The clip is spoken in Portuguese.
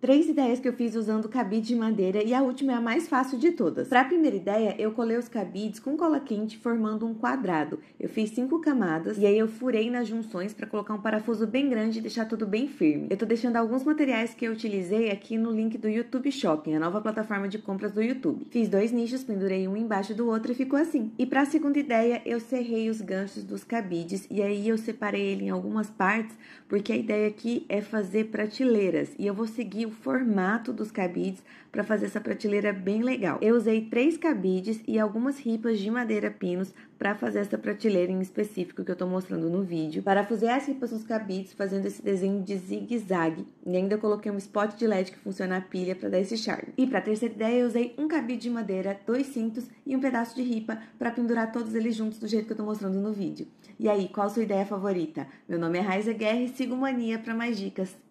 Três ideias que eu fiz usando cabide de madeira e a última é a mais fácil de todas. Para a primeira ideia, eu colei os cabides com cola quente formando um quadrado. Eu fiz cinco camadas e aí eu furei nas junções para colocar um parafuso bem grande e deixar tudo bem firme. Eu tô deixando alguns materiais que eu utilizei aqui no link do YouTube Shopping, a nova plataforma de compras do YouTube. Fiz dois nichos, pendurei um embaixo do outro e ficou assim. E para a segunda ideia, eu serrei os ganchos dos cabides e aí eu separei ele em algumas partes, porque a ideia aqui é fazer prateleiras e eu vou seguir o formato dos cabides para fazer essa prateleira bem legal. Eu usei três cabides e algumas ripas de madeira pinos para fazer essa prateleira em específico que eu estou mostrando no vídeo. Parafusei as ripas nos cabides fazendo esse desenho de zigue-zague e ainda coloquei um spot de LED que funciona a pilha para dar esse charme. E para a terceira ideia eu usei um cabide de madeira, dois cintos e um pedaço de ripa para pendurar todos eles juntos do jeito que eu estou mostrando no vídeo. E aí, qual a sua ideia favorita? Meu nome é Raiza Guerra e sigo Mania para mais dicas.